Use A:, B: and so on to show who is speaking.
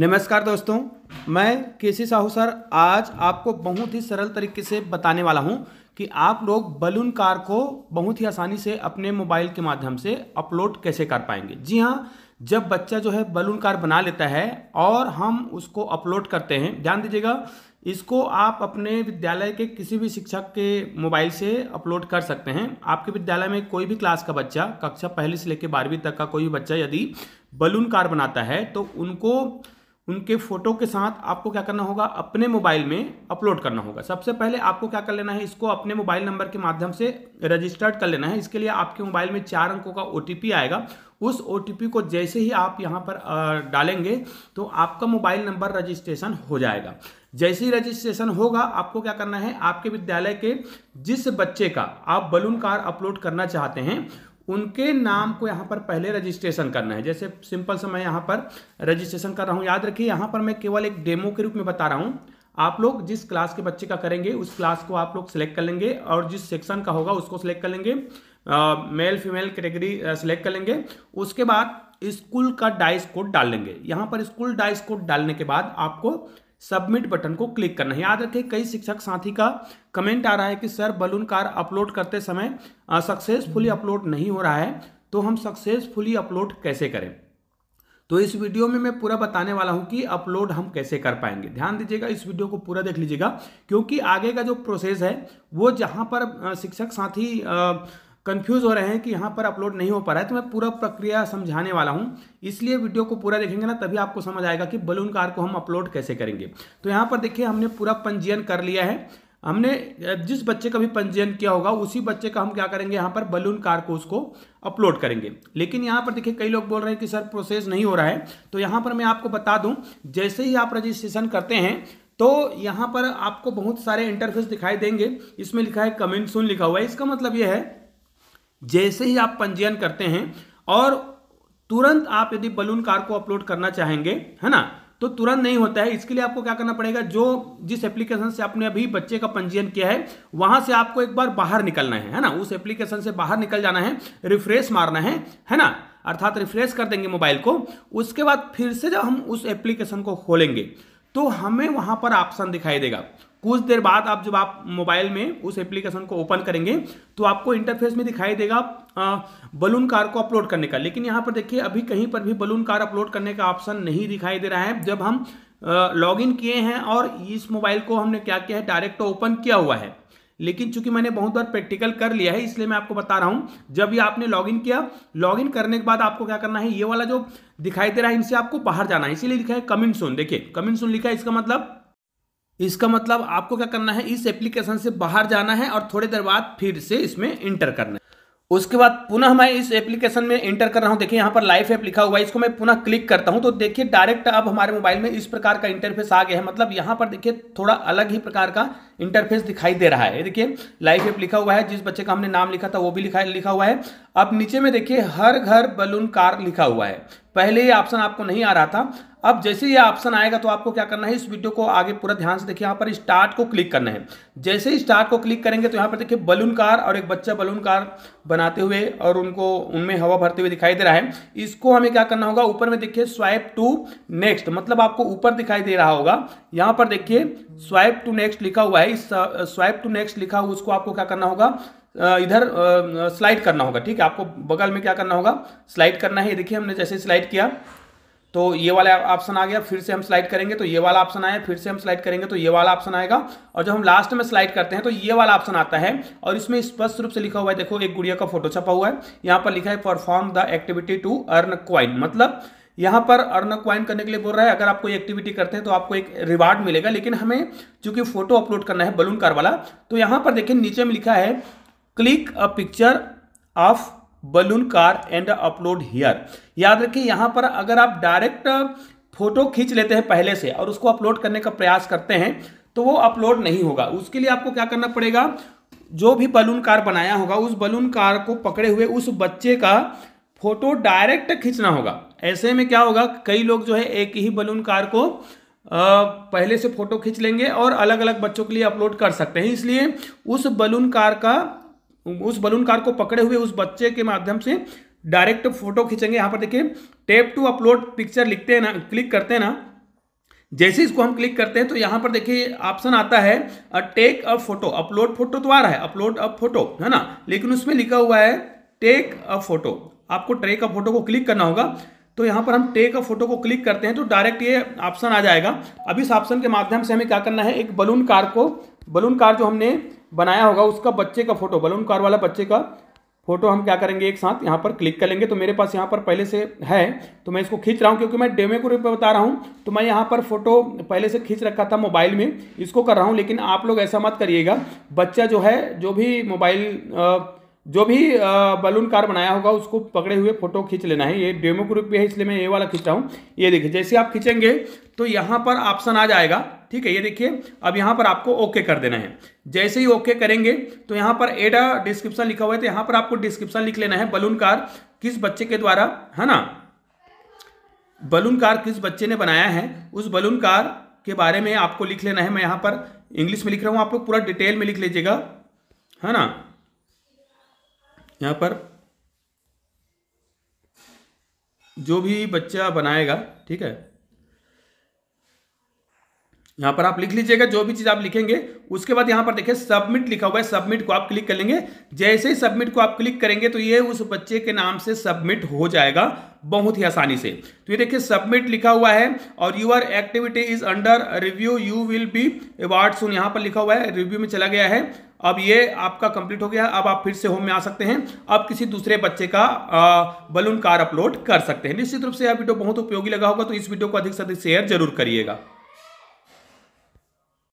A: नमस्कार दोस्तों मैं के सी साहू सर आज आपको बहुत ही सरल तरीके से बताने वाला हूं कि आप लोग बलून कार को बहुत ही आसानी से अपने मोबाइल के माध्यम से अपलोड कैसे कर पाएंगे जी हाँ जब बच्चा जो है बलून कार बना लेता है और हम उसको अपलोड करते हैं ध्यान दीजिएगा इसको आप अपने विद्यालय के किसी भी शिक्षक के मोबाइल से अपलोड कर सकते हैं आपके विद्यालय में कोई भी क्लास का बच्चा कक्षा पहली से लेकर बारहवीं तक का कोई भी बच्चा यदि बलून कार बनाता है तो उनको उनके फ़ोटो के साथ आपको क्या करना होगा अपने मोबाइल में अपलोड करना होगा सबसे पहले आपको क्या कर लेना है इसको अपने मोबाइल नंबर के माध्यम से रजिस्टर्ड कर लेना है इसके लिए आपके मोबाइल में चार अंकों का ओ आएगा उस ओ को जैसे ही आप यहाँ पर डालेंगे तो आपका मोबाइल नंबर रजिस्ट्रेशन हो जाएगा जैसे ही रजिस्ट्रेशन होगा आपको क्या करना है आपके विद्यालय के जिस बच्चे का आप बलून कार अपलोड करना चाहते हैं उनके नाम को यहाँ पर पहले रजिस्ट्रेशन करना है जैसे सिंपल से मैं यहाँ पर रजिस्ट्रेशन कर रहा हूँ याद रखिए यहाँ पर मैं केवल एक डेमो के रूप में बता रहा हूँ आप लोग जिस क्लास के बच्चे का करेंगे उस क्लास को आप लोग सेलेक्ट कर लेंगे और जिस सेक्शन का होगा उसको सेलेक्ट कर लेंगे मेल फीमेल कैटेगरी सेलेक्ट कर लेंगे उसके बाद स्कूल का डाइस कोड डाल लेंगे यहाँ पर स्कूल डाइस कोड डालने के बाद आपको सबमिट बटन को क्लिक करना है याद रखें कई शिक्षक साथी का कमेंट आ रहा है कि सर बलून कार अपलोड करते समय सक्सेसफुली अपलोड नहीं हो रहा है तो हम सक्सेसफुली अपलोड कैसे करें तो इस वीडियो में मैं पूरा बताने वाला हूं कि अपलोड हम कैसे कर पाएंगे ध्यान दीजिएगा इस वीडियो को पूरा देख लीजिएगा क्योंकि आगे का जो प्रोसेस है वो जहां पर शिक्षक साथी आ, कंफ्यूज हो रहे हैं कि यहाँ पर अपलोड नहीं हो पा रहा है तो मैं पूरा प्रक्रिया समझाने वाला हूँ इसलिए वीडियो को पूरा देखेंगे ना तभी आपको समझ आएगा कि बलून कार को हम अपलोड कैसे करेंगे तो यहाँ पर देखिए हमने पूरा पंजीयन कर लिया है हमने जिस बच्चे का भी पंजीयन किया होगा उसी बच्चे का हम क्या करेंगे यहाँ पर बलून कार को उसको अपलोड करेंगे लेकिन यहाँ पर देखिए कई लोग बोल रहे हैं कि सर प्रोसेस नहीं हो रहा है तो यहाँ पर मैं आपको बता दूँ जैसे ही आप रजिस्ट्रेशन करते हैं तो यहाँ पर आपको बहुत सारे इंटरफेस दिखाई देंगे इसमें लिखा है कमेंट सुन लिखा हुआ है इसका मतलब यह है जैसे ही आप पंजीयन करते हैं और तुरंत आप यदि बलून कार को अपलोड करना चाहेंगे है ना तो तुरंत नहीं होता है इसके लिए आपको क्या करना पड़ेगा जो जिस एप्लीकेशन से आपने अभी बच्चे का पंजीयन किया है वहां से आपको एक बार बाहर निकलना है है ना उस एप्लीकेशन से बाहर निकल जाना है रिफ्रेश मारना है है ना अर्थात रिफ्रेश कर देंगे मोबाइल को उसके बाद फिर से जब हम उस एप्लीकेशन को खोलेंगे तो हमें वहां पर ऑप्शन दिखाई देगा कुछ देर बाद आप जब आप मोबाइल में उस एप्लीकेशन को ओपन करेंगे तो आपको इंटरफेस में दिखाई देगा बलून कार को अपलोड करने का लेकिन यहां पर देखिए अभी कहीं पर भी बलून कार अपलोड करने का ऑप्शन नहीं दिखाई दे रहा है जब हम इन किए हैं और इस मोबाइल को हमने क्या किया है डायरेक्ट ओपन किया हुआ है लेकिन चूंकि मैंने बहुत बार प्रैक्टिकल कर लिया है इसलिए मैं आपको बता रहा हूं जब भी आपने लॉगिन किया लॉगिन करने के बाद आपको क्या करना है ये वाला जो दिखाई दे रहा है इनसे आपको बाहर जाना है इसीलिए लिखा है कमेंट सोन देखिए कमेंट सोन लिखा है इसका मतलब इसका मतलब आपको क्या करना है इस एप्लीकेशन से बाहर जाना है और थोड़ी देर बाद फिर से इसमें इंटर करना है उसके बाद पुनः मैं इस एप्लीकेशन में एंटर कर रहा हूं देखिए यहां पर लाइफ ऐप लिखा हुआ है इसको मैं पुनः क्लिक करता हूं तो देखिए डायरेक्ट अब हमारे मोबाइल में इस प्रकार का इंटरफेस आ गया है मतलब यहां पर देखिए थोड़ा अलग ही प्रकार का इंटरफेस दिखाई दे रहा है देखिए लाइफ एप लिखा हुआ है जिस बच्चे का हमने नाम लिखा था वो भी लिखा लिखा हुआ है अब नीचे में देखिए हर घर बलून कार लिखा हुआ है पहले ये ऑप्शन आपको नहीं आ रहा था अब जैसे ये ऑप्शन आएगा तो आपको क्या करना है इस वीडियो को आगे पूरा ध्यान से देखिए यहाँ पर स्टार्ट को क्लिक करना है जैसे ही स्टार्ट को क्लिक करेंगे तो यहाँ पर देखिए बलून कार और एक बच्चा बलून कार बनाते हुए और उनको उनमें हवा भरते हुए दिखाई दे रहा है इसको हमें क्या करना होगा ऊपर में देखिए स्वाइप टू नेक्स्ट मतलब आपको ऊपर दिखाई दे रहा होगा यहाँ पर देखिए स्वाइप टू नेक्स्ट लिखा हुआ है वाई स्वाइप टू नेक्स्ट लिखा हुआ उसको आपको क्या करना होगा इधर स्लाइड करना होगा ठीक है आपको बगल में क्या करना होगा स्लाइड करना है देखिए हमने जैसे स्लाइड किया तो ये वाला ऑप्शन आ गया फिर से हम स्लाइड करेंगे तो ये वाला ऑप्शन आया फिर से हम स्लाइड करेंगे तो ये वाला ऑप्शन आएगा और जब हम लास्ट में स्लाइड करते हैं तो ये वाला ऑप्शन आता है और इसमें स्पष्ट रूप से लिखा हुआ है देखो एक गुड़िया का फोटो छपा हुआ है यहाँ पर लिखा है perform the activity to earn coin मतलब यहाँ पर अर्न क्वाइन करने के लिए बोल रहा है अगर आप कोई एक्टिविटी करते हैं तो आपको एक रिवार्ड मिलेगा लेकिन हमें चूंकि फोटो अपलोड करना है बलून कार वाला तो यहाँ पर देखिए नीचे में लिखा है click a picture of balloon car and upload here याद रखिए यहाँ पर अगर आप डायरेक्ट फोटो खींच लेते हैं पहले से और उसको अपलोड करने का प्रयास करते हैं तो वो अपलोड नहीं होगा उसके लिए आपको क्या करना पड़ेगा जो भी बलून कार बनाया होगा उस बलून कार को पकड़े हुए उस बच्चे का फोटो डायरेक्ट खींचना होगा ऐसे में क्या होगा कई लोग जो है एक ही बलून कार को पहले से फोटो खींच लेंगे और अलग अलग बच्चों के लिए अपलोड कर सकते हैं इसलिए उस बलून कार का उस बलून कार को पकड़े हुए उस बच्चे के माध्यम से डायरेक्ट फोटो खींचेंगे यहाँ पर देखिए टेप टू अपलोड पिक्चर लिखते हैं ना क्लिक करते हैं ना जैसे इसको हम क्लिक करते हैं तो यहाँ पर देखिए ऑप्शन आता है take a photo upload photo तो आ रहा है अपलोड अ फोटो है ना लेकिन उसमें लिखा हुआ है टेक अ फोटो आपको ट्रेक अ फोटो को क्लिक करना होगा तो यहाँ पर हम टेक अ फोटो को क्लिक करते हैं तो डायरेक्ट ये ऑप्शन आ जाएगा अब इस ऑप्शन के माध्यम से हमें क्या करना है एक बलून कार को बलून कार जो हमने बनाया होगा उसका बच्चे का फोटो बलून कार वाला बच्चे का फोटो हम क्या करेंगे एक साथ यहाँ पर क्लिक कर लेंगे तो मेरे पास यहाँ पर पहले से है तो मैं इसको खींच रहा हूँ क्योंकि मैं डेमे को बता रहा हूँ तो मैं यहाँ पर फोटो पहले से खींच रखा था मोबाइल में इसको कर रहा हूँ लेकिन आप लोग ऐसा मत करिएगा बच्चा जो है जो भी मोबाइल जो भी बलून कार बनाया होगा उसको पकड़े हुए फोटो खींच लेना है ये डेमो ग्रुप भी है इसलिए मैं ये वाला खींच रहा हूँ ये देखिए जैसे आप खींचेंगे तो यहाँ पर ऑप्शन आ जाएगा ठीक है ये देखिए अब यहाँ पर आपको ओके कर देना है जैसे ही ओके करेंगे तो यहाँ पर एड डिस्क्रिप्शन लिखा हुआ है तो यहाँ पर आपको डिस्क्रिप्शन लिख लेना है बलून कार किस बच्चे के द्वारा है ना बलून कार किस बच्चे ने बनाया है उस बलून कार के बारे में आपको लिख लेना है मैं यहाँ पर इंग्लिश में लिख रहा हूँ आप लोग पूरा डिटेल में लिख लीजिएगा है ना यहाँ पर जो भी बच्चा बनाएगा ठीक है यहाँ पर आप लिख लीजिएगा जो भी चीज़ आप लिखेंगे उसके बाद यहाँ पर देखिए सबमिट लिखा हुआ है सबमिट को आप क्लिक कर लेंगे जैसे ही सबमिट को आप क्लिक करेंगे तो ये उस बच्चे के नाम से सबमिट हो जाएगा बहुत ही आसानी से तो ये देखिए सबमिट लिखा हुआ है और your activity is under review you will be award soon यहाँ पर लिखा हुआ है रिव्यू में चला गया है अब ये आपका कंप्लीट हो गया अब आप फिर से होम में आ सकते हैं अब किसी दूसरे बच्चे का बलून कार अपलोड कर सकते हैं निश्चित रूप से यह वीडियो बहुत उपयोगी लगा होगा तो इस वीडियो को अधिक से अधिक शेयर जरूर करिएगा